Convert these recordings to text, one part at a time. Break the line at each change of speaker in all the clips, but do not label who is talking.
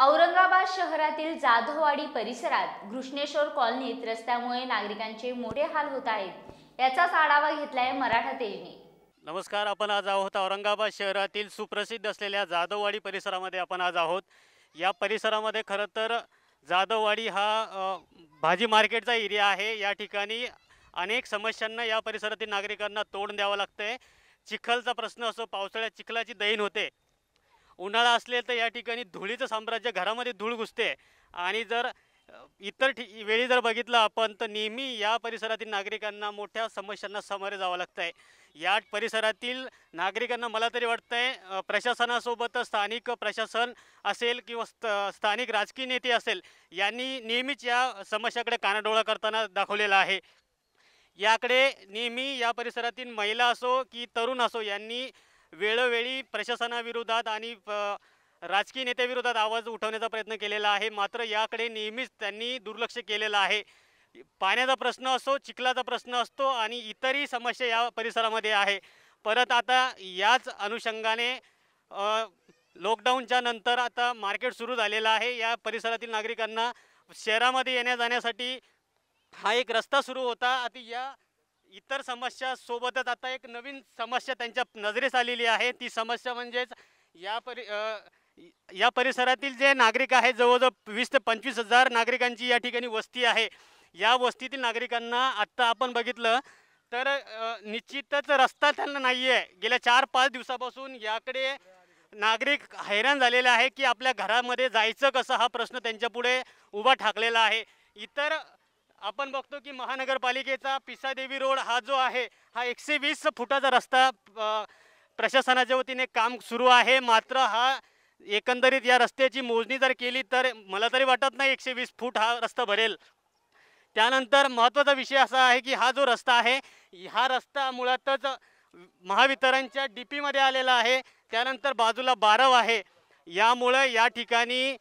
औरंगाबाद शहरातील जाधववाडी परिसरात घृष्णेश्वर कॉलनीत रस्त्यामुळे नागरिकांचे मोठे हाल होत आहेत याचाच आढावा घेतलाय मराठा तेजने
नमस्कार आपण आज आहोत औरंगाबाद शहरातील सुप्रसिद्ध असलेल्या जाधववाडी परिसरामध्ये आपण आज आहोत या परिसरामध्ये खरं तर जाधववाडी हा भाजी मार्केटचा एरिया आहे या ठिकाणी अनेक समस्यांना या परिसरातील नागरिकांना तोंड द्यावं लागतंय चिखलचा प्रश्न असो पावसाळ्यात चिखलाची दैन होते उन्हाळा असले तर या ठिकाणी धुळीचं साम्राज्य घरामध्ये धूळ घुसते आणि जर इतर ठि वेळी जर बघितलं आपण तर नेहमी या परिसरातील नागरिकांना मोठ्या समस्यांना सामोरे जावं लागतं आहे या परिसरातील नागरिकांना मला तरी वाटतं आहे प्रशासनासोबत स्थानिक प्रशासन असेल किंवा स्थ स्थानिक राजकीय नेते असेल यांनी नेहमीच या समस्याकडे कानाडोळा करताना दाखवलेला आहे याकडे नेहमी या परिसरातील महिला असो की तरुण असो यांनी वेळोवेळी प्रशासनाविरोधात आणि राजकीय नेत्याविरोधात आवाज उठवण्याचा प्रयत्न केलेला आहे मात्र याकडे नेहमीच त्यांनी दुर्लक्ष केलेलं आहे पाण्याचा प्रश्न असो चिखलाचा प्रश्न असतो आणि इतरही समस्या या परिसरामध्ये आहे परत आता याच अनुषंगाने लॉकडाऊनच्या नंतर आता मार्केट सुरू झालेलं आहे या परिसरातील नागरिकांना शहरामध्ये येण्या जाण्यासाठी हा एक रस्ता सुरू होता आता या इतर समस्या सोबतच आता एक नवीन समस्या त्यांच्या नजरेस आलेली आहे ती समस्या म्हणजेच या परि या परिसरातील जे नागरिक आहेत जवळजवळ वीस ते पंचवीस हजार नागरिकांची या ठिकाणी वस्ती आहे या वस्तीतील नागरिकांना आत्ता आपण बघितलं तर निश्चितच रस्ता त्यांना नाही आहे गेल्या चार पाच दिवसापासून याकडे नागरिक हैराण झालेला आहे की आपल्या घरामध्ये जायचं कसं हा प्रश्न त्यांच्यापुढे उभा ठाकलेला आहे इतर आपण बघतो की महानगरपालिकेचा पिसादेवी रोड हा जो आहे हा एकशे वीस फुटाचा रस्ता प्रशासनाच्या वतीने काम सुरू आहे मात्र हा एकंदरीत या रस्त्याची मोजणी जर केली तर मला तरी वाटत नाही एकशे वीस फूट हा रस्ता भरेल त्यानंतर महत्त्वाचा विषय असा आहे की हा जो रस्ता आहे हा रस्ता मुळातच महावितरणच्या डी पीमध्ये आलेला आहे त्यानंतर बाजूला बारव आहे यामुळं या ठिकाणी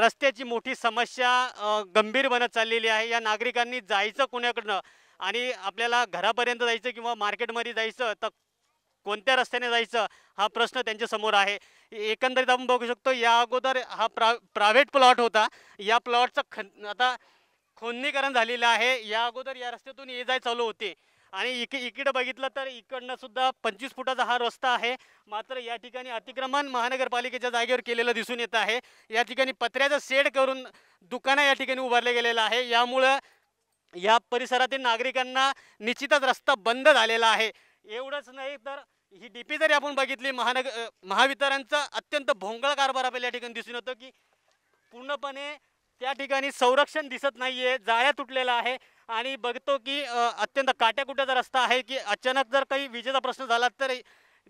रस्त्याची मोठी समस्या गंभीर बनत चाललेली आहे या नागरिकांनी जायचं कोणाकडनं आणि आपल्याला घरापर्यंत जायचं किंवा मार्केटमध्ये जायचं तर कोणत्या रस्त्याने जायचं हा प्रश्न त्यांच्यासमोर आहे एकंदरीत आपण बघू शकतो या अगोदर हा प्रा प्रायव्हेट प्लॉट होता या प्लॉटचं ख आता खोदणीकरण झालेलं आहे या अगोदर या रस्त्यातून ये जाय चालू होते आणि इक इकडं बघितलं तर इकडनं सुद्धा पंचवीस फुटाचा हा रस्ता आहे मात्र या ठिकाणी अतिक्रमण महानगरपालिकेच्या जागेवर केलेलं दिसून येत आहे या ठिकाणी पत्र्याचा शेड करून दुकानं या ठिकाणी उभारले गेलेलं आहे यामुळं या परिसरातील नागरिकांना निश्चितच रस्ता बंद झालेला आहे एवढंच नाही तर ही डी पी जरी आपण बघितली महानग महावितरणचा अत्यंत भोंगळ कारभार आपल्याला या ठिकाणी दिसून येतो की पूर्णपणे त्या ठिकाणी संरक्षण दिसत नाही आहे जाळ्या तुटलेला आहे आणि बघतो की अत्यंत काट्याकुट्याचा रस्ता आहे की अचानक जर काही विजेचा प्रश्न झाला तर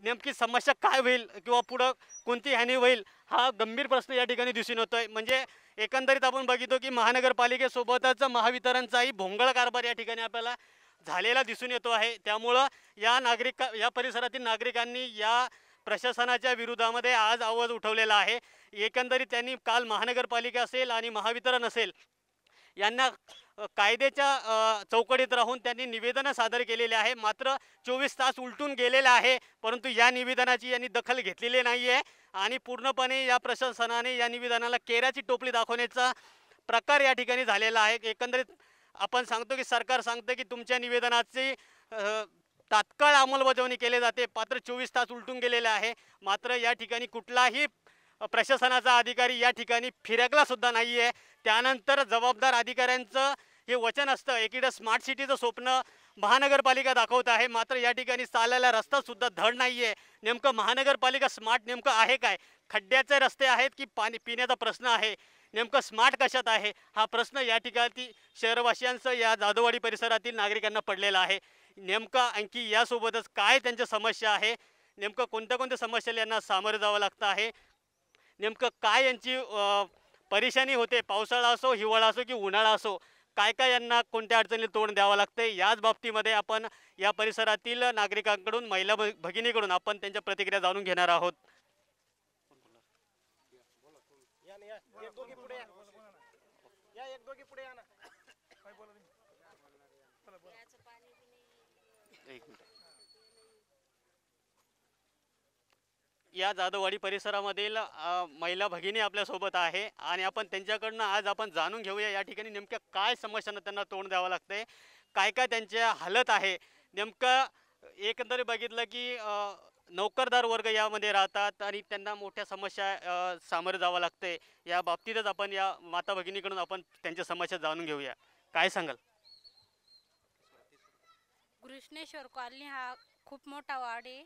नेमकी समस्या काय होईल किंवा पुढं कोणती हानी होईल हा गंभीर प्रश्न या ठिकाणी दिसून येतो आहे म्हणजे एकंदरीत आपण बघितो की महानगरपालिकेसोबतच महावितरणचाही भोंगळ कारभार या ठिकाणी आपल्याला झालेला दिसून येतो आहे त्यामुळं या नागरिक या परिसरातील नागरिकांनी या प्रशासनाच्या विरोधामध्ये आज आवाज उठवलेला आहे एकंदरीत त्यांनी काल महानगरपालिका असेल आणि महावितरण असेल यांना कायद्याच्या चौकटीत राहून त्यांनी निवेदनं सादर केलेले आहे मात्र चोवीस तास उलटून गेलेलं आहे परंतु या निवेदनाची यांनी दखल घेतलेली नाही आहे आणि पूर्णपणे या प्रशासनाने या निवेदनाला केऱ्याची टोपली दाखवण्याचा प्रकार या ठिकाणी झालेला आहे एकंदरीत आपण सांगतो की सरकार सांगतं की तुमच्या निवेदनाची तात्काळ अंमलबजावणी केली जाते मात्र चोवीस तास उलटून गेलेले आहे मात्र या ठिकाणी कुठलाही प्रशासनाचा अधिकारी या ठिकाणी फिरकलासुद्धा नाही आहे त्यानंतर जबाबदार अधिकाऱ्यांचं हे वचन असतं एकीकडे स्मार्ट सिटीचं स्वप्न महानगरपालिका दाखवत आहे मात्र या ठिकाणी चालायला रस्तासुद्धा धड नाही आहे नेमकं महानगरपालिका स्मार्ट नेमकं आहे काय खड्ड्याचे रस्ते आहेत की पाणी पिण्याचा प्रश्न आहे नेमकं स्मार्ट कशात आहे हा प्रश्न या ठिकाणी शहरवासियांचं या जाधववाडी परिसरातील नागरिकांना पडलेला आहे नेमकं आणखी यासोबतच काय त्यांच्या समस्या आहे नेमकं कोणत्या कोणत्या समस्याला यांना सामोरं जावं लागतं आहे नेमकं काय यांची परेशानी होते पावसाळा असो हिवाळा असो की उन्हाळा असो काय काय यांना कोणत्या अडचणीला तोंड द्यावं लागते याच बाबतीमध्ये आपण या परिसरातील नागरिकांकडून महिला भगिनीकडून आपण त्यांच्या प्रतिक्रिया जाणून घेणार आहोत एक मिनिट या जाधववाडी परिसरामधील महिला भगिनी आपल्यासोबत आहे आणि आपण त्यांच्याकडनं आज आपण जाणून घेऊया या ठिकाणी नेमक्या काय समस्यांना त्यांना तोंड द्यावं लागतंय काय काय त्यांच्या हालत आहे नेमकं एकंदरीत बघितलं की नोकरदार वर्ग यामध्ये राहतात आणि त्यांना मोठ्या समस्या सामोरे जावं लागते या बाबतीतच आपण या माता भगिनीकडून आपण त्यांच्या समस्या जाणून घेऊया काय सांगाल
कृष्णेश्वर कॉलनी हा खूप मोठा वाडी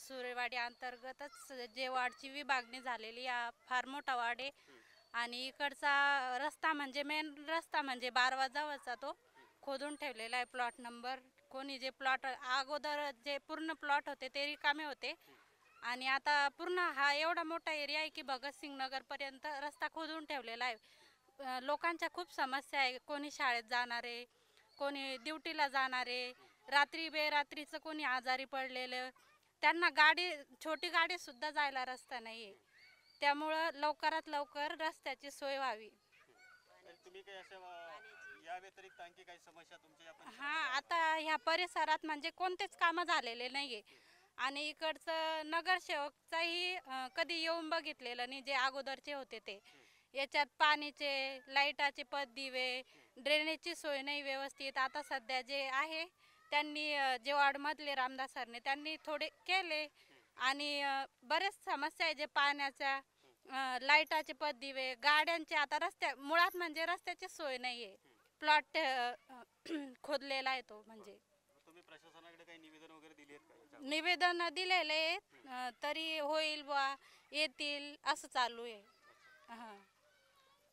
सुरेवाडी अंतर्गतच जे वाडची विभागणी झालेली आहे फार मोठा वाढ आहे आणि इकडचा रस्ता म्हणजे मेन रस्ता म्हणजे बारवा जवळचा तो खोदून ठेवलेला आहे प्लॉट नंबर कोणी जे प्लॉट अगोदर जे पूर्ण प्लॉट होते ते रिकामे होते आणि आता पूर्ण हा एवढा मोठा एरिया आहे की भगतसिंग नगरपर्यंत रस्ता खोदून ठेवलेला आहे लोकांच्या खूप समस्या आहे कोणी शाळेत जाणारे कोणी ड्युटीला जाणारे रात्री बेरात्रीचं कोणी आजारी पडलेलं त्यांना गाडी छोटी गाडीसुद्धा जायला रस्ता नाही आहे त्यामुळं लवकरात लवकर रस्त्याची सोय व्हावी
तुम्ही हा
आता ह्या परिसरात म्हणजे कोणतेच कामं झालेले नाही आहे आणि इकडचं नगरसेवकचाही कधी येऊन बघितलेलं नाही जे अगोदरचे होते ते याच्यात पाणीचे लाईटाचे पद दिवे ड्रेनेजची सोय नाही व्यवस्थित आता सध्या जे आहे त्यांनी जे वाडमधले रामदास सरने त्यांनी थोडे केले आणि बरेच समस्या आहे जे पाण्याच्या लाईटाचे दिवे गाड्यांचे आता रस्त्या मुळात म्हणजे रस्त्याची सोय नाही आहे प्लॉट खोदलेला आहे तो म्हणजे निवेदन
दिलेले तरी होईल बा येतील असं चालू आहे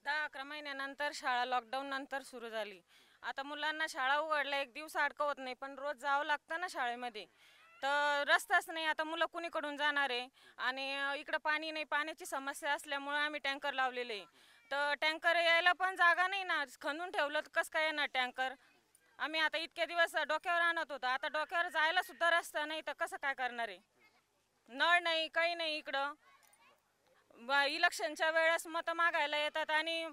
दहा अकरा महिन्यानंतर शाळा लॉकडाऊन नंतर सुरू झाली आता मुलांना शाळा उघडल्या एक दिवस अडकवत नाही पण रोज जावं लागतं ना शाळेमध्ये तर रस्ताच नाही आता मुलं कुणीकडून जाणार आहे आणि इकडं पाणी नाही पाण्याची समस्या असल्यामुळे आम्ही टँकर लावलेले तर टँकर यायला पण जागा नाही ना खणून ठेवलं तर कसं काय येणार टँकर आम्ही आता इतके दिवस डोक्यावर आणत होतो आता डोक्यावर जायला सुद्धा रस्ता नाही तर कसं काय करणार आहे नळ नाही काही नाही इकडं इलेक्शनच्या वेळेस मतं मागायला येतात आणि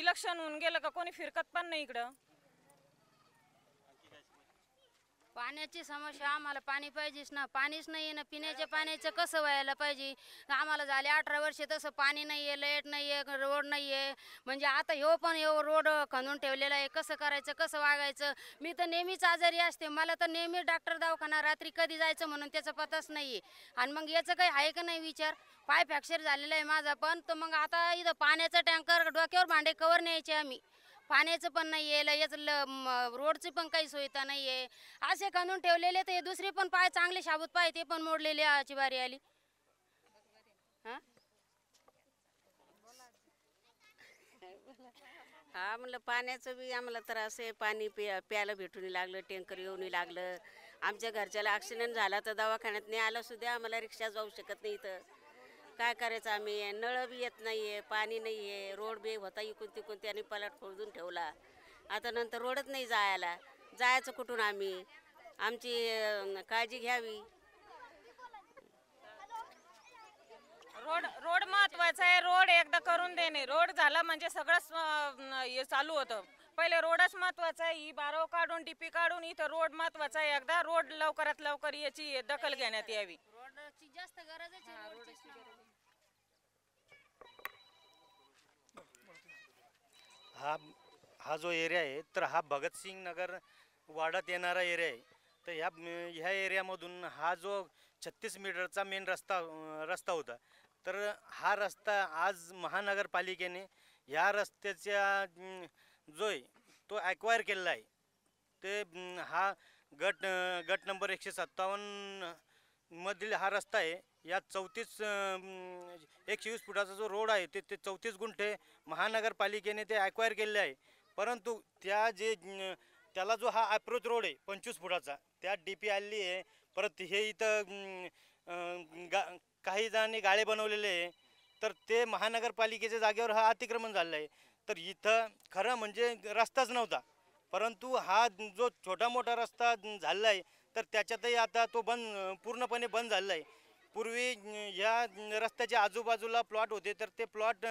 इलेक्शन होऊन गेलं का कोणी फिरकत पण नाही इकडं
पाण्याची समस्या आम्हाला पाणी पाहिजेच ना पाणीच नाही ना पिण्याच्या पाण्याचं कसं व्हायला पाहिजे आम्हाला झाले अठरा वर्षे तसं पाणी नाही आहे लाईट नाही आहे रोड नाही आहे म्हणजे आता ह्यो पण ह्यो रोड खणून ठेवलेला आहे कसं करायचं कसं वागायचं मी तर नेहमीच आजारी असते मला तर नेहमी डॉक्टर दवाखाना रात्री कधी जायचं म्हणून त्याचा पताच नाही आणि मग याचं काही आहे का नाही विचार पाय फ्रॅक्चर झालेला आहे माझा पण तर मग आता इथं पाण्याचा टँकर डोक्यावर भांडे कवर न्यायचे आम्ही पाण्याचं पण नाही आहे याच रोडची पण काही सुविधा नाही आहे असे खणून ठेवलेले तर दुसरे पण पाय चांगले शाबूत पाय ते पण मोडलेले आची बारी आली हा म्हणलं पाण्याचं बी आम्हाला तर असे पाणी प्या प्यायला भेटून लागलं टँकर येऊन लागलं आमच्या घरच्याला ॲक्सिडेंट झाला तर दवाखान्यात नाही आला सुद्धा आम्हाला रिक्षा जाऊ शकत नाही इथं काय करायचं आम्ही नळ बी येत नाही आहे पाणी नाही आहे रोड बी होता इकून तिकून त्याने पलट खोदून ठेवला आता नंतर रोडच नाही जायला जायचं कुठून आम्ही आमची काळजी घ्यावी
रोड रोड महत्वाचा आहे रोड एकदा करून देणे रोड झाला म्हणजे सगळंच चालू होतं पहिले रोडच महत्वाचा आहे ही बारव काढून डीपी काढून इथं रोड महत्वाचा आहे एकदा रोड लवकरात लवकर याची दखल घेण्यात यावी
रोडची जास्त गरज आहे
हा हा जो एरिया आहे तर हा भगतसिंग नगर वाडात येणारा एरिया आहे तर ह्या ह्या एरियामधून हा जो छत्तीस मीटरचा मेन रस्ता रस्ता होता तर हा रस्ता आज महानगरपालिकेने ह्या रस्त्याच्या जो आहे तो ॲक्वायर केलेला आहे ते हा गट गट नंबर एकशे सत्तावन्न मधील हा रस्ता आहे या चौतीस एक वीस फुटाचा जो रोड आहे ते ते चौतीस गुंठे महानगरपालिकेने ते ॲक्वायर केलेले आहे परंतु त्या जे त्याला जो हा अप्रोच रोड आहे पंचवीस फुटाचा त्या डी पी आलेली आहे परत हे इथं गा काही जणांनी गाळे बनवलेले आहे तर ते महानगरपालिकेच्या जागेवर हा अतिक्रमण झालेलं आहे तर इथं खरं म्हणजे रस्ताच नव्हता परंतु हा जो छोटा मोठा रस्ता झालेला आहे तर त्याच्यातही आता तो बंद पूर्णपणे बंद झालेला आहे पूर्वी ह्या रस्त्याच्या आजूबाजूला प्लॉट होते तर ते प्लॉट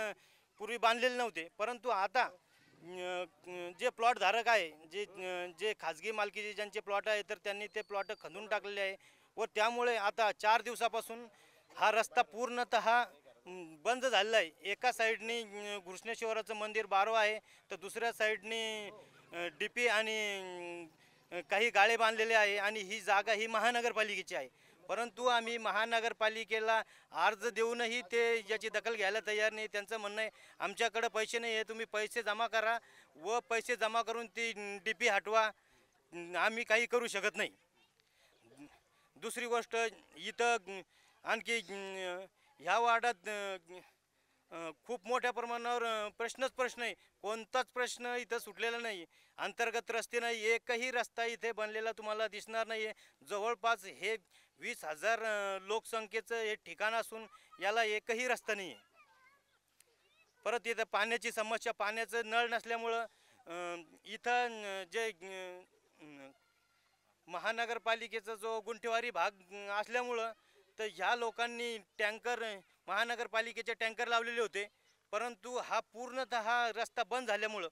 पूर्वी बांधलेले नव्हते परंतु आता जे प्लॉटधारक आहे जे जे खाजगी मालकीचे ज्यांचे प्लॉट आहे तर त्यांनी ते प्लॉट खंदून टाकलेले आहे व त्यामुळे आता चार दिवसापासून हा रस्ता पूर्णत बंद झालेला आहे एका साईडनी घृष्णेश्वराचं मंदिर बारो आहे तर दुसऱ्या साईडनी डी पी आणि काही गाळे बांधलेले आहे आणि ही जागा ही महानगरपालिकेची आहे परंतु आम्ही महानगरपालिकेला अर्ज देऊनही ते याची दखल घ्यायला तयार नाही त्यांचं म्हणणं आहे आमच्याकडं पैसे नाही आहे तुम्ही पैसे जमा करा व पैसे जमा करून ती डी पी हटवा आम्ही काही करू शकत नाही दुसरी गोष्ट इथं आणखी ह्या वार्डात खूप मोठ्या प्रमाणावर प्रश्नच प्रश्न आहे कोणताच प्रश्न इथं सुटलेला नाही अंतर्गत रस्ते नाही एकही रस्ता इथे बनलेला तुम्हाला दिसणार नाही आहे जवळपास हे वीस हजार लोकसंख्येचं हे ठिकाण असून याला एकही रस्ता नाही आहे परत इथं पाण्याची समस्या पाण्याचं नळ नसल्यामुळं इथं जे महानगरपालिकेचा जो गुंठेवारी भाग असल्यामुळं तर ह्या लोकांनी टँकर महानगरपालिकेचे टँकर लावलेले होते परंतु हा पूर्णत हा रस्ता बंद झाल्यामुळं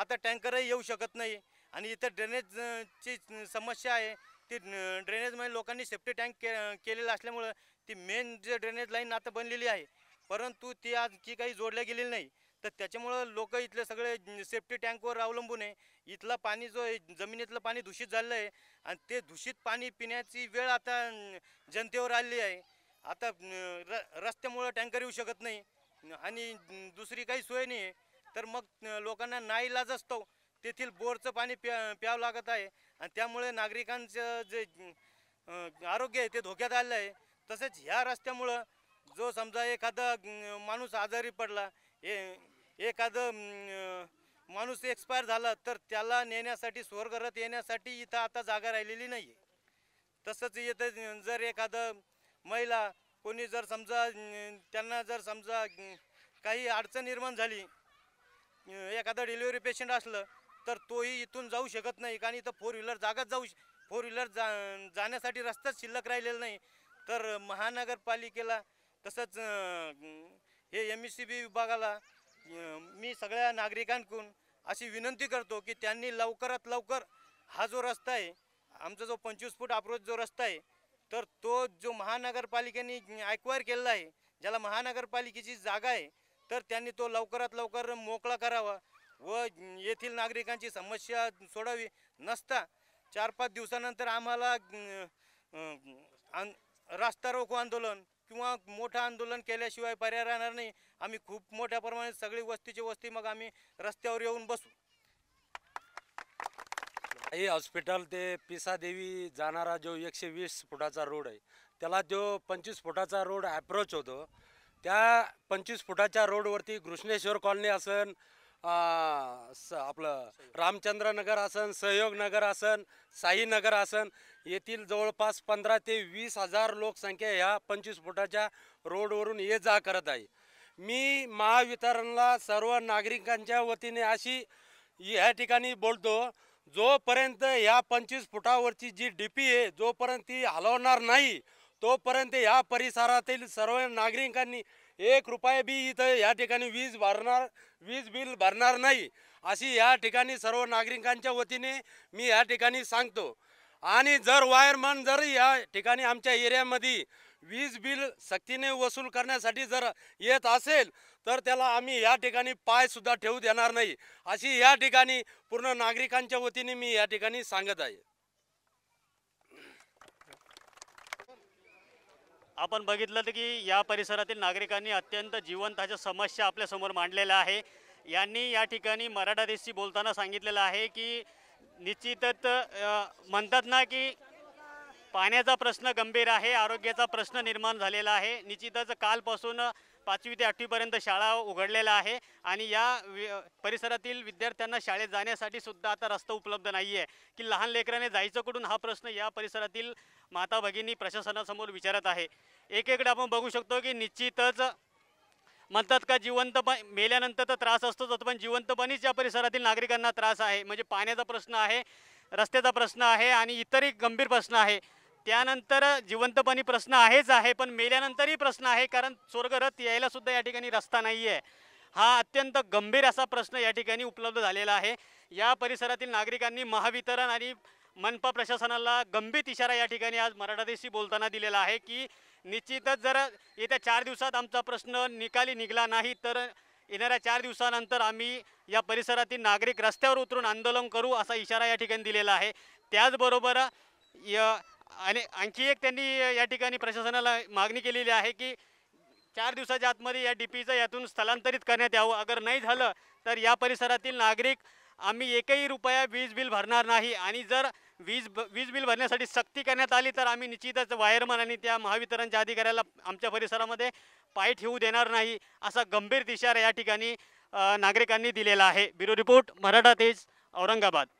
आता टँकरही येऊ शकत नाही आणि इथं ड्रेनेजची समस्या आहे ती ड्रेनेजमध्ये लोकांनी सेफ्टी टँक के केलेलं असल्यामुळं ती मेन जे ड्रेनेज लाईन आता बनलेली आहे परंतु ती आज की काही जोडल्या गेलेली नाही तर त्याच्यामुळं लोक इथले सगळे सेफ्टी टँकवर अवलंबून आहे इथला पाणी जो आहे जमिनीतलं पाणी दूषित झालं आहे आणि ते दूषित पाणी पिण्याची वेळ आता जनतेवर आलेली आहे आता र रस्त्यामुळं टँकर येऊ शकत नाही आणि दुसरी काही सोय नाही आहे तर मग लोकांना नाईलाज असतो तेथील बोरचं पाणी प्या प्यावं लागत आहे आणि त्यामुळे नागरिकांचं जे आरोग्य आहे ते धोक्यात आलेलं आहे तसेच ह्या रस्त्यामुळं जो समजा एखादा माणूस आजारी पडला ए एखादं माणूस एक्सपायर झाला तर त्याला नेण्यासाठी स्वर्गरत येण्यासाठी इथं आता जागा राहिलेली नाही आहे तसंच इथं जर एखादं महिला कोणी जर समजा त्यांना जर समजा काही अडचण निर्माण झाली एखादा डिलिव्हरी पेशंट असलं तर तोही इथून जाऊ शकत नाही कारण इथं फोर व्हीलर जागाच जाऊ फोर व्हीलर जा जाण्यासाठी रस्ताच शिल्लक राहिलेला नाही तर महानगरपालिकेला तसंच हे एम ई सी बी विभागाला मी सगळ्या नागरिकांकडून अशी विनंती करतो की त्यांनी लवकरात लवकर हा जो रस्ता आहे आमचा जो पंचवीस फूट अप्रोच जो रस्ता आहे तर तो जो महानगरपालिकेने ॲक्वायर केलेला आहे ज्याला महानगरपालिकेची जागा आहे तर त्यांनी तो लवकरात लवकर मोकळा करावा व येथील नागरिकांची समस्या सोडावी नसता चार पाच दिवसानंतर आम्हाला रास्ता रोको आंदोलन किंवा मोठं आंदोलन केल्याशिवाय पर्याय राहणार नाही आम्ही खूप मोठ्या प्रमाणात सगळी वस्तीची वस्ती मग आम्ही रस्त्यावर येऊन बसू
हे हॉस्पिटल ते पिसादेवी जाणारा जो एकशे वीस फुटाचा रोड आहे त्याला जो पंचवीस फुटाचा रोड ॲप्रोच होतो त्या पंचवीस फुटाच्या रोडवरती कृष्णेश्वर कॉलनी असन स आपलं रामचंद्रनगर आसन नगर आसन साईनगर असन येथील जवळपास पंधरा ते वीस हजार लोकसंख्या ह्या पंचवीस फुटाच्या रोडवरून ये जा करत आहे मी महावितरणला सर्व नागरिकांच्या वतीने अशी ह्या ठिकाणी बोलतो जोपर्यंत या पंचवीस फुटावरची जी डी पी आहे जोपर्यंत ती हलवणार नाही तोपर्यंत या परिसरातील सर्व नागरिकांनी एक रुपये बी इथं या ठिकाणी वीज भरणार वीज बिल भरणार नाही अशी या ठिकाणी सर्व नागरिकांच्या वतीने मी या ठिकाणी सांगतो आणि जर वायरमन जर या ठिकाणी आमच्या एरियामध्ये वीज बिल सक्तीने वसूल करण्यासाठी जर येत असेल तर त्याला आम्ही या ठिकाणी पायसुद्धा ठेवू देणार नाही अशी या ठिकाणी पूर्ण नागरिकांच्या वतीने मी
या ठिकाणी सांगत आहे आपण बघितलं तर की या परिसरातील नागरिकांनी अत्यंत जिवंताच्या समस्या आपल्यासमोर मांडलेल्या आहे यांनी या ठिकाणी मराठा देशी बोलताना सांगितलेलं आहे की निश्चितच म्हणतात ना की पाण्याचा प्रश्न गंभीर आहे आरोग्याचा प्रश्न निर्माण झालेला आहे निश्चितच कालपासून पाचवी ते आठवीपर्यंत शाळा उघडलेल्या आहे आणि या परिसरातील विद्यार्थ्यांना शाळेत जाण्यासाठी सुद्धा आता रस्ता उपलब्ध नाही आहे की लहान लेकराने जायचं कुठून हा प्रश्न या परिसरातील माता भगिनी प्रशासनासमोर विचारत आहे एकेकडे आपण बघू शकतो की निश्चितच म्हणतात का जिवंतपण मेल्यानंतर तर त्रास असतोच पण जिवंतपणीच या परिसरातील नागरिकांना त्रास आहे म्हणजे पाण्याचा प्रश्न आहे रस्त्याचा प्रश्न आहे आणि इतरही गंभीर प्रश्न आहे त्यानंतर जिवंतपणी प्रश्न आहेच आहे पण मेल्यानंतरही प्रश्न आहे कारण स्वर्गरथ यायलासुद्धा या ठिकाणी रस्ता नाही आहे हा अत्यंत गंभीर असा प्रश्न या ठिकाणी उपलब्ध झालेला आहे या परिसरातील नागरिकांनी महावितरण आणि मनपा प्रशासनाला गंभीर इशारा या ठिकाणी आज मराठादेशी बोलताना दिलेला आहे की निश्चितच जर येत्या चार दिवसात आमचा प्रश्न निकाली निघाला नाही तर येणाऱ्या चार दिवसानंतर आम्ही या परिसरातील नागरिक रस्त्यावर उतरून आंदोलन करू असा इशारा या ठिकाणी दिलेला आहे त्याचबरोबर य आणि आणखी एक त्यांनी या ठिकाणी प्रशासनाला मागणी केलेली आहे की चार दिवसाच्या आतमध्ये या डी पीचं यातून स्थलांतरित करण्यात यावं अगर नाही झालं तर या परिसरातील नागरिक आम्ही एकही रुपया वीज बिल भरणार नाही आणि जर वीज वीज बिल भरण्यासाठी सक्ती करण्यात आली तर आम्ही निश्चितच वायरमन आणि त्या महावितरणच्या अधिकाऱ्याला आमच्या परिसरामध्ये पाय ठेवू देणार नाही असा गंभीर इशारा या ठिकाणी नागरिकांनी दिलेला आहे ब्युरो रिपोर्ट मराठा तेज औरंगाबाद